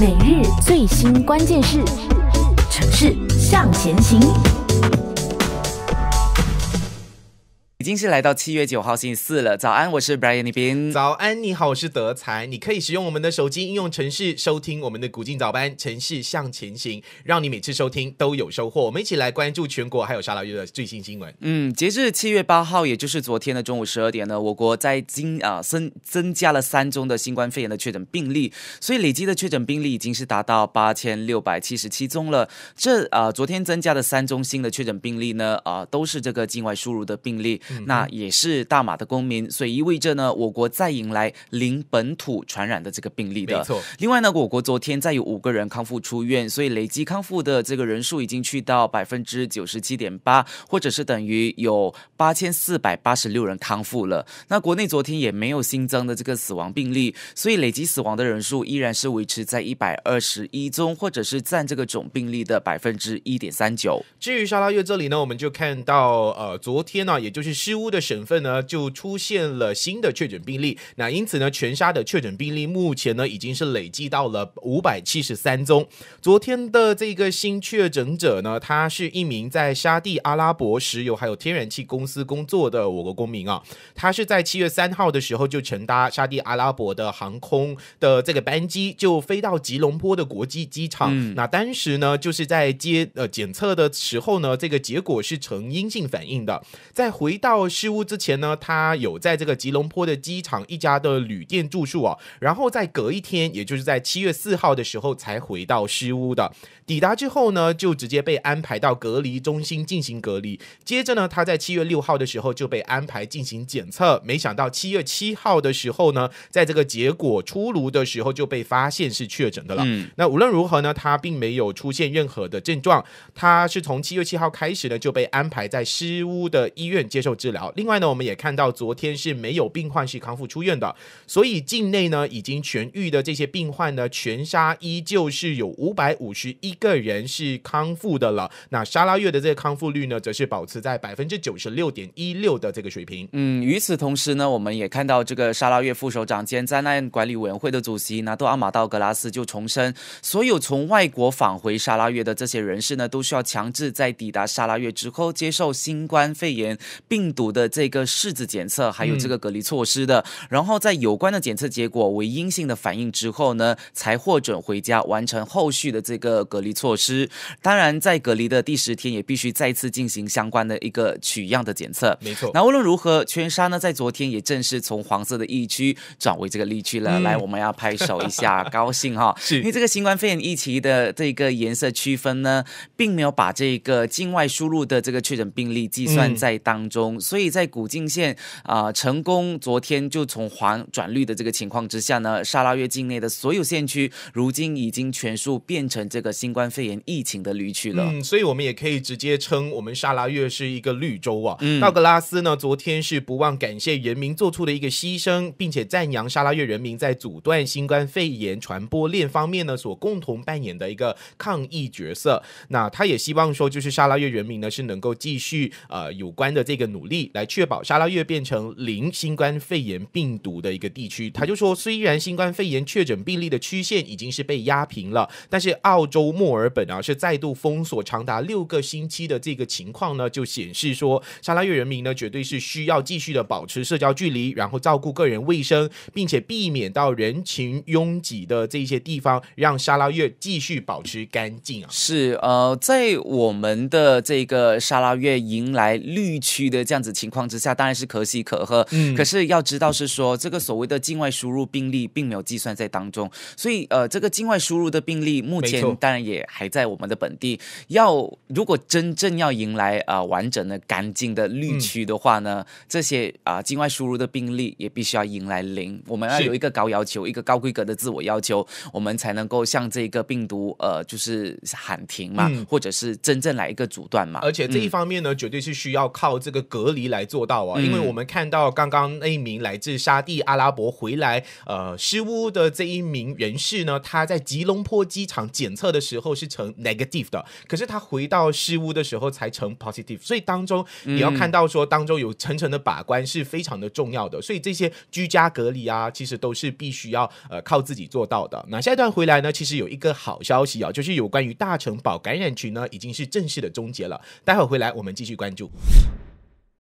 每日最新关键是城市向前行。已经是来到七月九号星期四了。早安，我是 Brian 尼宾。早安，你好，我是德才。你可以使用我们的手机应用程式收听我们的《古今早班》，城市向前行，让你每次收听都有收获。我们一起来关注全国还有沙拉月的最新新闻。嗯，截至七月八号，也就是昨天的中午十二点呢，我国在今啊增增加了三宗的新冠肺炎的确诊病例，所以累计的确诊病例已经是达到八千六百七十七宗了。这啊，昨天增加的三宗新的确诊病例呢，啊，都是这个境外输入的病例。那也是大马的公民，所以意味着呢，我国再迎来零本土传染的这个病例的。没错。另外呢，我国昨天再有五个人康复出院，所以累计康复的这个人数已经去到百分之九十七点八，或者是等于有八千四百八十六人康复了。那国内昨天也没有新增的这个死亡病例，所以累计死亡的人数依然是维持在一百二十一宗，或者是占这个总病例的百分之一点三九。至于沙拉越这里呢，我们就看到呃，昨天呢，也就是。失屋的省份呢，就出现了新的确诊病例。那因此呢，全沙的确诊病例目前呢已经是累计到了五百七十三宗。昨天的这个新确诊者呢，他是一名在沙地阿拉伯石油还有天然气公司工作的我国公民啊。他是在七月三号的时候就乘搭沙地阿拉伯的航空的这个班机，就飞到吉隆坡的国际机场。那当时呢，就是在接呃检测的时候呢，这个结果是呈阴性反应的。再回到到失屋之前呢，他有在这个吉隆坡的机场一家的旅店住宿啊，然后在隔一天，也就是在七月四号的时候才回到失屋的。抵达之后呢，就直接被安排到隔离中心进行隔离。接着呢，他在七月六号的时候就被安排进行检测，没想到七月七号的时候呢，在这个结果出炉的时候就被发现是确诊的了。那无论如何呢，他并没有出现任何的症状。他是从七月七号开始呢就被安排在失屋的医院接受。治疗。另外呢，我们也看到昨天是没有病患是康复出院的，所以境内呢已经痊愈的这些病患呢，全沙依旧是有五百五十一个人是康复的了。那沙拉越的这个康复率呢，则是保持在百分之九十六点一六的这个水平。嗯，与此同时呢，我们也看到这个沙拉越副首长兼灾难管理委员会的主席纳多阿马道格拉斯就重申，所有从外国返回沙拉越的这些人士呢，都需要强制在抵达沙拉越之后接受新冠肺炎病。病毒的这个试纸检测，还有这个隔离措施的，然后在有关的检测结果为阴性的反应之后呢，才获准回家完成后续的这个隔离措施。当然，在隔离的第十天也必须再次进行相关的一个取样的检测。没错。那无论如何，全沙呢在昨天也正式从黄色的疫区转为这个绿区了。来，我们要拍手一下，高兴哈。是。因为这个新冠肺炎疫情的这个颜色区分呢，并没有把这个境外输入的这个确诊病例计算在当中。所以在古晋县啊，成功昨天就从黄转绿的这个情况之下呢，沙拉越境内的所有县区如今已经全数变成这个新冠肺炎疫情的绿区了。嗯，所以我们也可以直接称我们沙拉越是一个绿洲啊。道格拉斯呢，昨天是不忘感谢人民做出的一个牺牲，并且赞扬沙拉越人民在阻断新冠肺炎传播链方面呢所共同扮演的一个抗疫角色。那他也希望说，就是沙拉越人民呢是能够继续呃有关的这个努。力来确保沙拉月变成零新冠肺炎病毒的一个地区，他就说，虽然新冠肺炎确诊病例的曲线已经是被压平了，但是澳洲墨尔本啊是再度封锁长达六个星期的这个情况呢，就显示说沙拉月人民呢绝对是需要继续的保持社交距离，然后照顾个人卫生，并且避免到人群拥挤的这些地方，让沙拉月继续保持干净啊。是呃，在我们的这个沙拉月迎来绿区的这。这样子情况之下，当然是可喜可贺。嗯，可是要知道是说，这个所谓的境外输入病例并没有计算在当中，所以呃，这个境外输入的病例目前当然也还在我们的本地。要如果真正要迎来啊完整的干净的绿区的话呢，这些啊境外输入的病例也必须要迎来零。我们要有一个高要求、一个高规格的自我要求，我们才能够向这个病毒呃就是喊停嘛，或者是真正来一个阻断嘛。而且这一方面呢，绝对是需要靠这个隔。隔离来做到啊，因为我们看到刚刚那一名来自沙地阿拉伯回来呃，施乌的这一名人士呢，他在吉隆坡机场检测的时候是呈 negative 的，可是他回到施乌的时候才呈 positive，所以当中你要看到说当中有层层的把关是非常的重要的，所以这些居家隔离啊，其实都是必须要呃靠自己做到的。那下一段回来呢，其实有一个好消息啊，就是有关于大城堡感染群呢，已经是正式的终结了。待会儿回来我们继续关注。